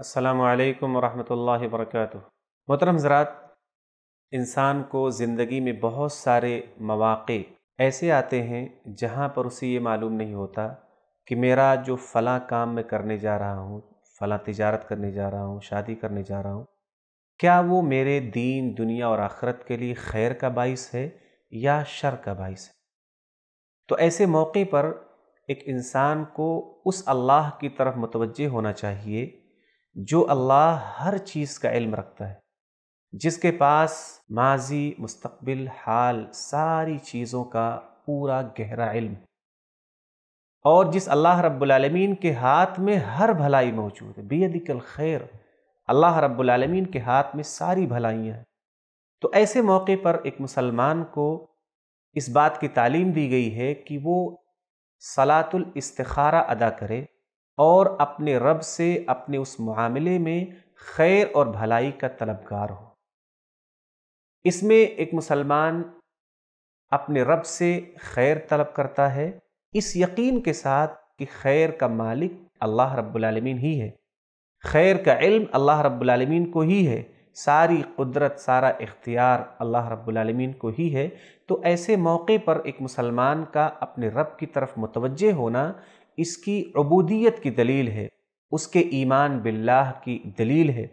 असलकम वरहमल वर्क मोहतरम ज़रात इंसान को ज़िंदगी में बहुत सारे मौाक़े ऐसे आते हैं जहाँ पर उसे ये मालूम नहीं होता कि मेरा जो फ़लाँ काम मैं करने जा रहा हूँ फ़लाँ तजारत करने जा रहा हूँ शादी करने जा रहा हूँ क्या वो मेरे दीन दुनिया और आखरत के लिए खैर का बाइस है या शर का बाइस है तो ऐसे मौके पर एक इंसान को उस अल्लाह की तरफ मुतवजह होना चाहिए जो अल्लाह हर चीज़ का इल्म रखता है जिसके पास माजी मुस्तबिल हाल सारी चीज़ों का पूरा गहरा इल्म और जिस अल्लाह रब्बुलमीन के हाथ में हर भलाई मौजूद है बेदिकल खैर अल्लाह रब्बुलमीन के हाथ में सारी भलाइयाँ हैं तो ऐसे मौके पर एक मुसलमान को इस बात की तालीम दी गई है कि वो सलातुल इस्तारा अदा करे और अपने रब से अपने उस मामले में खैर और भलाई का तलबगार हो इसमें एक मुसलमान अपने रब से खैर तलब करता है इस यकीन के साथ कि खैर का मालिक अल्लाह रब्बुल ही है खैर का इल्म अल्लाह रब्बुल को ही है सारी कुदरत सारा इख्तियार अल्लाह रब्बुल को ही है तो ऐसे मौके पर एक मुसलमान का अपने रब की तरफ मुतवजह होना इसकी अबूदियत की दलील है उसके ईमान बिल्लाह की दलील है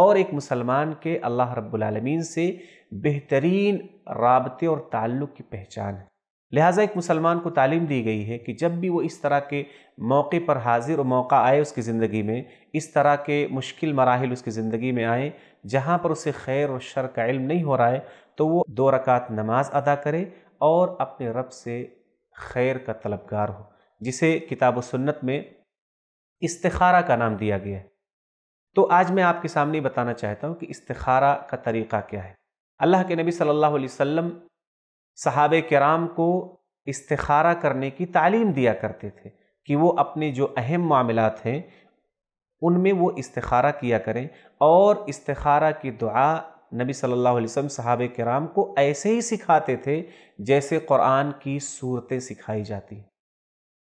और एक मुसलमान के अल्लाह रब्बुलमीन से बेहतरीन रबते और ताल्लुक़ की पहचान है लिहाजा एक मुसलमान को तालीम दी गई है कि जब भी वो इस तरह के मौके पर हाजिर और मौका आए उसकी ज़िंदगी में इस तरह के मुश्किल मराहल उसकी ज़िंदगी में आए जहाँ पर उसे खैर और शर का इल्म नहीं हो रहा है तो वो दो रकात नमाज अदा करे और अपने रब से खैर का तलबगार हो जिसे किताब सुन्नत में इस्तारा का नाम दिया गया है तो आज मैं आपके सामने बताना चाहता हूँ कि इस्तारा का तरीक़ा क्या है अल्लाह के नबी सल्लल्लाहु अलैहि वसल्लम सहाब कराम को इस्तारा करने की तालीम दिया करते थे कि वो अपने जो अहम मामलात हैं उनमें वो इस्तारा किया करें और इस्तारा की दुआ नबी सल्लल्लाहु अलैहि वसल्लम सहाब कराम को ऐसे ही सिखाते थे जैसे क़ुरान की सूरतें सिखाई जाती हैं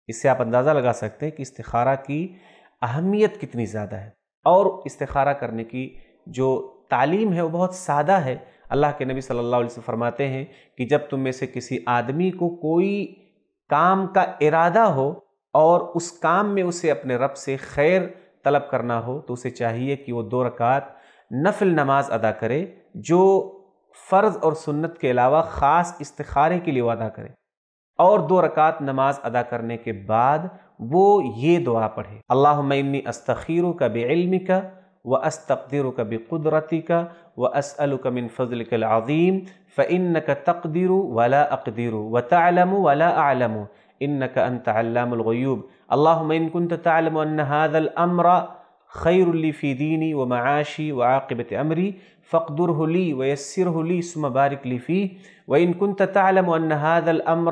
इससे आप अंदाज़ा लगा सकते हैं कि इस्तारा की अहमियत कितनी ज़्यादा है और इस्तारा करने की जो तालीम है वो बहुत सादा है अल्लाह के नबी सल्लल्लाहु अलैहि वसल्लम फरमाते हैं कि जब तुम में से किसी आदमी को कोई काम का इरादा हो और उस काम में उसे अपने रब से खैर तलब करना हो तो उसे चाहिए कि वो दो रकात नफल नमाज अदा करे जो फ़र्ज़ और सुन्नत के अलावा ख़ास इस्तारे के लिए अदा करे और दो रकात नमाज अदा करने के बाद वो ये दुआ पढ़े अल्लाह मन्नी अस्तखीर का बेलमी का व अस्तकदिर का बेकुदरती का व असअल का मिन फजल कलाज़ीम फ़िन का तकदीर वाला अकदीर व तलम वाला आलम इन का अनतलामूब अल्लाह मिन कन तलम हादमरा خير لي في ديني ومعاشي وعاقبة أمري فاقدره لي ويسره لي ثم بارك لي فيه وإن كنت تعلم أن هذا الأمر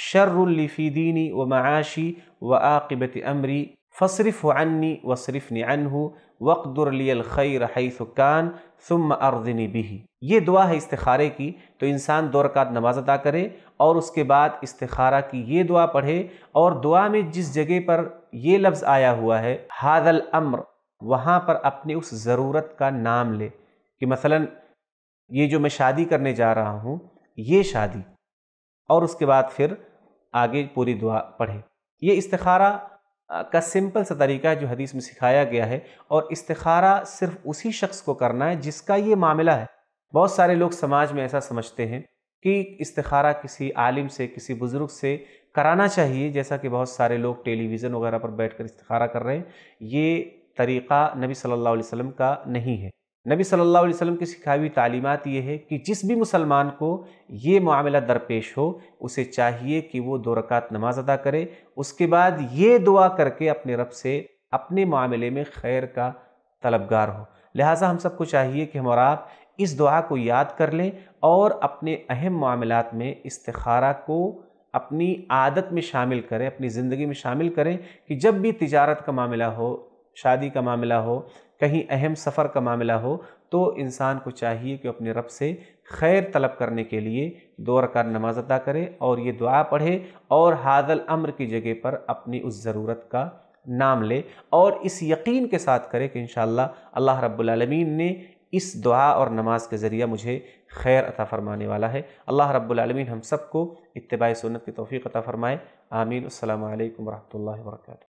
शर्रफ़ीदीनी व माशी व आकबत अमरी फ़सरफ़ अन्नी वसरफ़ ननहु वक़दरलियलखैर हैसुकान सुम अर्दनी बिही ये दुआ है इस्तारे की तो इंसान दो रकात नमाज अदा करे और उसके बाद इस्तारा की ये दुआ पढ़े और दुआ में जिस जगह पर ये लफ्ज़ आया हुआ है हादल अम्र वहाँ पर अपने उस ज़रूरत का नाम ले कि मसलन ये जो मैं शादी करने जा रहा हूँ ये शादी और उसके बाद फिर आगे पूरी दुआ पढ़े ये इस्तारा का सिंपल सा तरीका है जो हदीस में सिखाया गया है और इस्तारा सिर्फ उसी शख्स को करना है जिसका ये मामला है बहुत सारे लोग समाज में ऐसा समझते हैं कि इस्तारा किसी आलिम से किसी बुज़ुर्ग से कराना चाहिए जैसा कि बहुत सारे लोग टेलीविज़न वगैरह पर बैठकर इस्तारा कर रहे हैं ये तरीक़ा नबी सल्लल्लाहु अलैहि वसल्लम का नहीं है नबी सल्लल्लाहु अलैहि वसल्लम की सिखाई हुई तालीमत ये है कि जिस भी मुसलमान को ये मामला दरपेश हो उसे चाहिए कि वो दो रकात नमाज अदा करे उसके बाद ये दुआ करके अपने रब से अपने मामले में खैर का तलबगार हो लिहाजा हम सबको चाहिए कि हम और आप इस दुआ को याद कर लें और अपने अहम मामलों में इसतखारा को अपनी आदत में शामिल करें अपनी ज़िंदगी में शामिल करें कि जब भी तिजारत का मामला हो शादी का मामला हो कहीं अहम सफ़र का मामला हो तो इंसान को चाहिए कि अपने रब से खैर तलब करने के लिए दो रकार नमाज अदा करे और ये दुआ पढ़े और हादल अम्र की जगह पर अपनी उस ज़रूरत का नाम ले और इस यकीन के साथ करे कि इन अल्लाह रब्बुलमीन ने इस दुआ और नमाज के ज़रिए मुझे खैर अता फ़रमाने वाला है अल्लाह रब्बुलमीन हम सबको इतबा सुन्नत की तोफ़ी अता फ़रमाए आमीन अल्लाम वरहमल वर्का